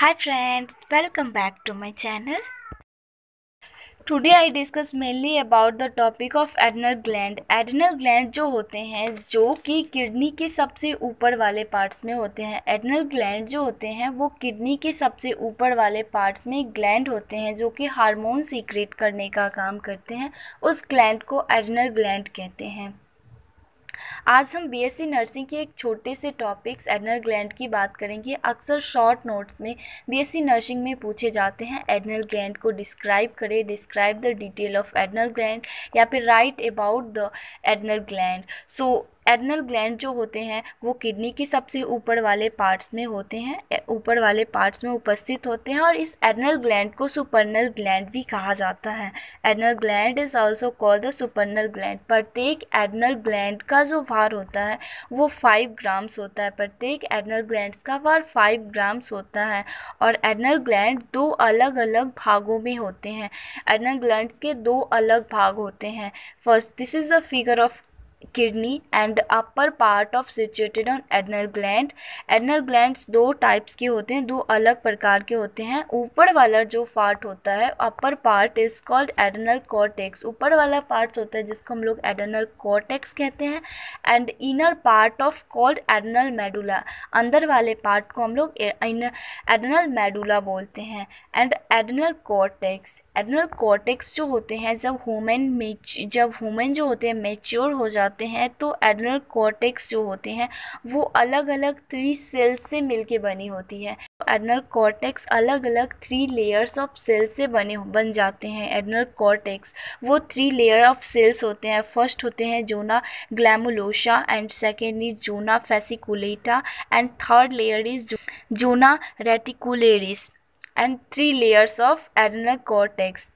Hi friends, welcome back to my channel. Today I discuss mainly about the topic of adrenal gland adrenal gland जो होते हैं जो कि kidney के सबसे ऊपर वाले पार्ट्स में होते हैं एडनल ग्लैंड जो होते हैं वो किडनी के सबसे ऊपर वाले पार्ट्स में ग्लैंड होते हैं जो कि हार्मोन सीक्रेट करने का काम करते हैं उस ग्लैंड को एडनल ग्लैंड कहते हैं आज हम बीएससी नर्सिंग के एक छोटे से टॉपिक्स एडनल ग्लैंड की बात करेंगे अक्सर शॉर्ट नोट्स में बीएससी नर्सिंग में पूछे जाते हैं एडनल ग्लैंड को डिस्क्राइब करें describe the detail of adrenal gland या फिर write about the adrenal gland so adrenal gland जो होते हैं वो किडनी के सबसे ऊपर वाले पार्ट्स में होते हैं ऊपर वाले पार्ट्स में उपस्थित होते हैं और इस एडनल ग्लैंड को सुपरनल ग्लैंड भी कहा जाता है adrenal gland is also called the suprarenal gland प्रत्येक एडनल ग्लैंड का जो भार होता है वो फाइव ग्राम्स होता है प्रत्येक एडनल ग्लैंड का भार फाइव ग्राम्स होता है और एडनल ग्लैंड दो अलग अलग भागों में होते हैं एडनल ग्लैंड के दो अलग भाग होते हैं first this is the figure of kidney and upper part of situated on adrenal gland adrenal glands दो types के होते हैं दो अलग प्रकार के होते हैं ऊपर वाला जो पार्ट होता है upper part is called adrenal cortex ऊपर वाला पार्ट होता है जिसको हम लोग adrenal cortex कहते हैं and inner part of called adrenal medulla अंदर वाले पार्ट को हम लोग adrenal medulla बोलते हैं and adrenal cortex adrenal cortex जो होते हैं जब हुमेन जब हुमेन जो होते हैं मेच्योर हो जाते जाते हैं तो एडनल कॉर्टेक्स जो होते हैं वो अलग अलग थ्री सेल्स से मिलके बनी होती है एडनल कॉर्टेक्स अलग अलग थ्री लेयर्स ऑफ सेल्स से बने बन जाते हैं एडनल कॉर्टेक्स वो थ्री लेयर ऑफ सेल्स होते हैं फर्स्ट होते हैं zona glomerulosa and second is zona fasciculata and third layer is zona reticularis and three layers of adrenal cortex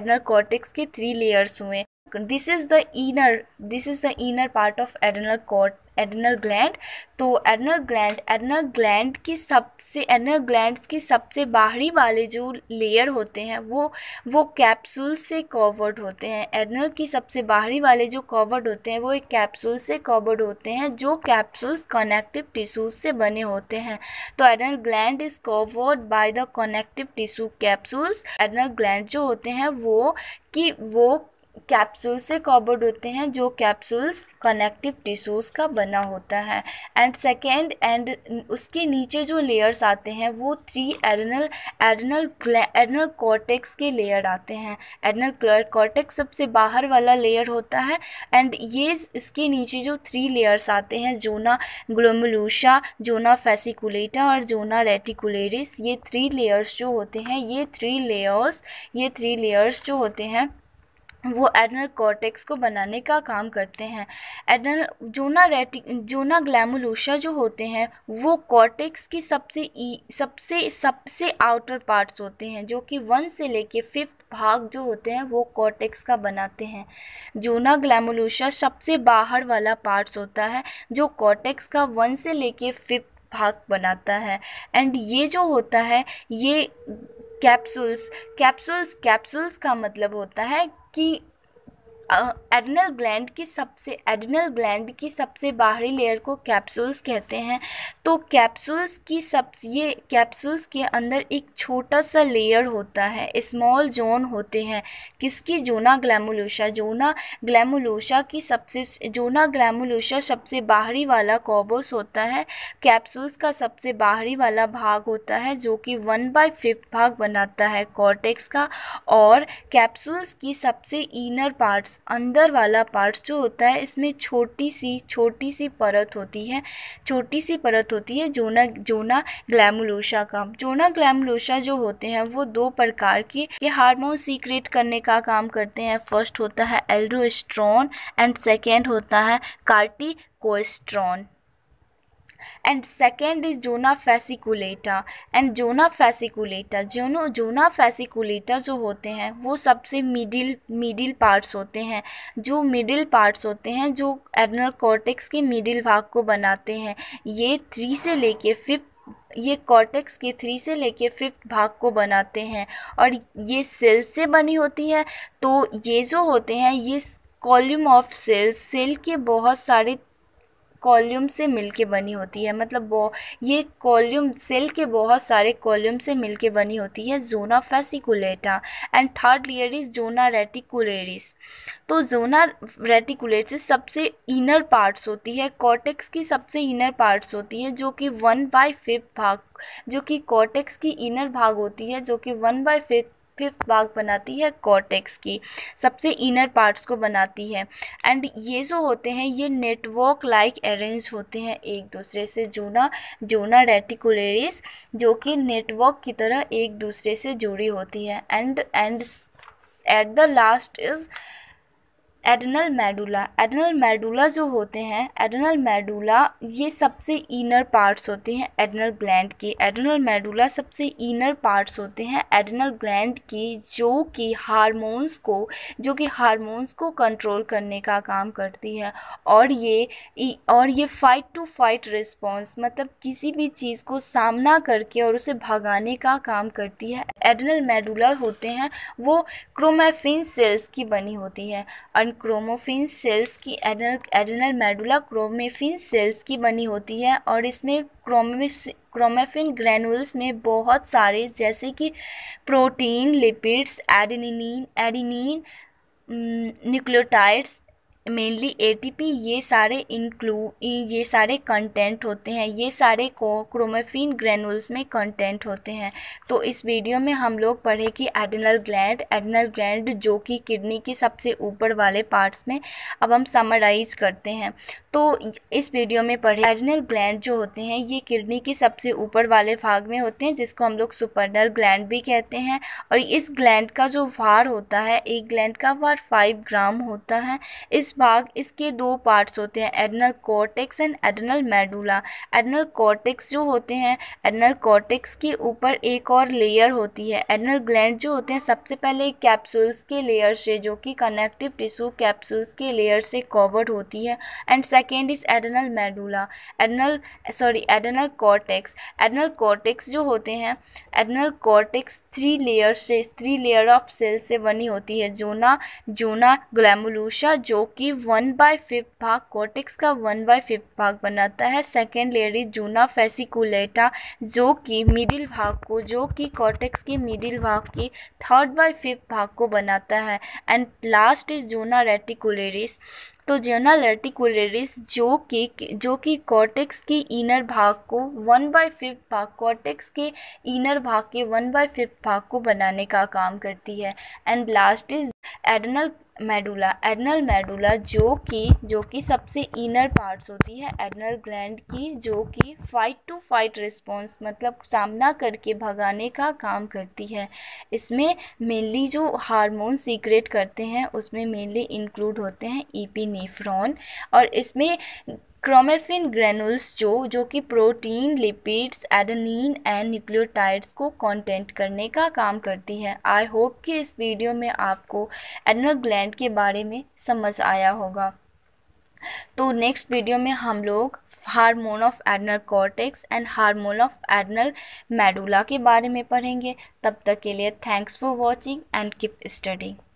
adrenal cortex के थ्री लेयर्स हुए this is the inner this is the inner part of adrenal cord adrenal gland तो adrenal gland adrenal gland की सबसे adrenal gland की सबसे बाहरी वाले जो लेयर होते हैं वो वो कैप्सूल से कवर्ड होते हैं एडनल की सबसे बाहरी वाले जो कवर्ड होते हैं वो एक कैप्सूल से कवर्ड होते हैं जो कैप्सूल्स कनेक्टिव टिश्यूज से बने होते हैं तो adrenal gland is covered by the connective tissue capsules adrenal gland जो होते हैं वो कि वो कैप्सूल से कॉबर्ड होते हैं जो कैप्सूल्स कनेक्टिव टिश्यूज़ का बना होता है एंड सेकेंड एंड उसके नीचे जो लेयर्स आते हैं वो three adrenal adrenal adrenal cortex के लेयर आते हैं एडनल कॉर्टेक्स सबसे बाहर वाला लेयर होता है एंड ये इसके नीचे जो थ्री लेयर्स आते हैं जोना ग्लोमलूशा जोना फेसिकुलेटा और जोना रेटिकुलेरिस ये थ्री लेयर्स जो होते हैं ये थ्री लेयर्स ये थ्री लेयर्स जो होते हैं वो एडनल कॉर्टेक्स को बनाने का काम करते हैं एडनल जोना रेटिक जोना ग्लैमुलोसा जो होते हैं वो कॉर्टेक्स की सबसे सबसे सबसे आउटर पार्ट्स होते हैं जो कि वन से लेके फिफ्थ भाग जो होते हैं वो कॉर्टेक्स का बनाते हैं जोना ग्लैमोलोशा सबसे बाहर वाला पार्ट्स होता है जो कॉर्टेक्स का वन से लेके फिफ्थ भाग बनाता है एंड ये जो होता है ये कैप्सूल्स कैप्सूल्स कैप्सूल्स का मतलब होता है き एडनल ग्लैंड की सबसे एडनल ग्लैंड की सबसे बाहरी लेयर को कैप्सूल्स कहते हैं तो कैप्सूल्स की सब ये कैप्सूल्स के अंदर एक छोटा सा लेयर होता है स्मॉल जोन होते हैं किसकी जोना ग्लैमुलोशा जोना ग्लैमुलोशा की सबसे जोना ग्लैमुलोशा सबसे बाहरी वाला कॉबोस होता है कैप्सूल्स का सबसे बाहरी वाला भाग होता है जो कि वन बाई फिफ्थ भाग बनाता है कॉर्टेक्स का और कैप्सूल्स की सबसे इनर पार्ट्स अंदर वाला पार्ट्स जो होता है इसमें छोटी सी छोटी सी परत होती है छोटी सी परत होती है जोना जोना ग्लैमुलोशा का जोना ग्लैमुलोशा जो होते हैं वो दो प्रकार के ये हार्मोन सीक्रेट करने का काम करते हैं फर्स्ट होता है एल्ड्रोस्ट्रॉन एंड सेकेंड होता है corticosterone and second is zona fasciculata and zona fasciculata zona zona fasciculata जो होते हैं वो सबसे मिडिल मिडिल पार्ट्स होते हैं जो मिडिल पार्ट्स होते हैं जो एडनल कॉर्टेक्स के मिडिल भाग को बनाते हैं ये थ्री से लेके फिफ्थ ये कॉर्टेक्स के थ्री से लेके फिफ्थ भाग को बनाते हैं और ये सेल से बनी होती है तो ये जो होते हैं ये कॉल्यूम ऑफ सेल सेल के बहुत सारे कॉल्यूम से मिलके बनी होती है मतलब वो ये कॉल्यूम सेल के बहुत सारे कॉल्यूम से मिलके बनी होती है zona fasciculata and third layer is zona reticularis तो जोना रेटिकुलेटिस सबसे इनर पार्ट्स होती है कॉटेक्स की सबसे इनर पार्ट्स होती है जो कि वन बाई फिफ्थ भाग जो कि कॉटेक्स की इनर भाग होती है जो कि वन बाय फिफ्थ फिफ्थ भाग बनाती है कॉटेक्स की सबसे इनर पार्ट्स को बनाती है एंड ये जो होते हैं ये नेटवर्क लाइक अरेंज होते हैं एक दूसरे से जूना जोना रेटिकुलरिस जो कि नेटवर्क की तरह एक दूसरे से जुड़ी होती है and and at the last is adrenal medulla adrenal medulla जो होते हैं एडनल मेडुला ये सबसे इनर पार्ट्स होते हैं एडनल ग्लैंड के एडनल मेडुला सबसे इनर पार्ट्स होते हैं एडनल ग्लैंड के जो कि हारमोन्स को जो कि हारमोन्स को कंट्रोल करने का काम करती है और ये और ये फ़ाइट टू फाइट रिस्पॉन्स मतलब किसी भी चीज़ को सामना करके और उसे भगाने का काम करती है एडनल मेडुला होते हैं वो क्रोमैफिन सेल्स की बनी होती है एंड क्रोमोफिन सेल्स की adrenal adrenal medulla chromaffin cells की बनी होती है और इसमें क्रोमे क्रोमेफिन ग्रैनुल्स में बहुत सारे जैसे कि protein lipids adenine adenine nucleotides mainly ATP ये सारे इंक्लू ये सारे कंटेंट होते हैं ये सारे को क्रोमोफिन ग्रेनुल्स में कंटेंट होते हैं तो इस वीडियो में हम लोग पढ़े कि एडनल ग्लैंड एडनल ग्लैंड जो कि किडनी के सबसे ऊपर वाले पार्ट्स में अब हम समराइज करते हैं तो इस वीडियो में पढ़े एडनल ग्लैंड जो होते हैं ये किडनी के सबसे ऊपर वाले भाग में होते हैं जिसको हम लोग सुपरनल ग्लैंड भी कहते हैं और इस ग्लैंड का जो भार होता है एक ग्लैंड का भार फाइव ग्राम होता है इस भाग इसके दो पार्ट्स होते हैं adrenal cortex and adrenal medulla adrenal cortex जो होते हैं एडनल कॉर्टेक्स के ऊपर एक और लेयर होती है एडनल ग्लैंड जो होते हैं सबसे पहले कैप्सूल्स के लेयर से जो कि कनेक्टिव टिश्यू कैप्सूल्स के लेयर से कवर्ड होती है and second second is adrenal medulla adrenal sorry adrenal cortex adrenal cortex जो होते हैं एडनल कॉर्टेक्स थ्री लेयर से थ्री लेयर ऑफ सेल से बनी होती है जोना जोना ग्लैमुलूशा जो कि वन बाय फिफ्थ भाग कॉर्टेक्स का वन बाय फिफ्थ भाग बनाता है second layer is zona fasciculata जो कि मिडिल भाग को जो कि कॉर्टेक्स के मिडिल भाग की थर्ड बाय फिफ्थ भाग को बनाता है and last is zona reticularis तो जोनल आर्टिकुलरिस जो कि जो कि कॉर्टेक्स के इनर भाग को वन बाई फिफ्थ भाग कॉर्टेक्स के इनर भाग के वन बाई फिफ्थ भाग को बनाने का काम करती है and last is adrenal medulla adrenal medulla जो कि जो कि सबसे इनर पार्ट्स होती है एडनल ग्लैंड की जो कि फाइट टू फाइट रिस्पॉन्स मतलब सामना करके भगाने का काम करती है इसमें मेनली जो हार्मोन सीक्रेट करते हैं उसमें मेनली इंक्लूड होते हैं नेफ्रॉन और इसमें क्रोमेफिन ग्रेनुल्स जो जो कि protein lipids adenine and nucleotides को कंटेंट करने का काम करती है आई होप कि इस वीडियो में आपको एडनल ग्लैंड के बारे में समझ आया होगा तो नेक्स्ट वीडियो में हम लोग hormone of adrenal cortex and hormone of adrenal medulla के बारे में पढ़ेंगे तब तक के लिए thanks for watching and keep studying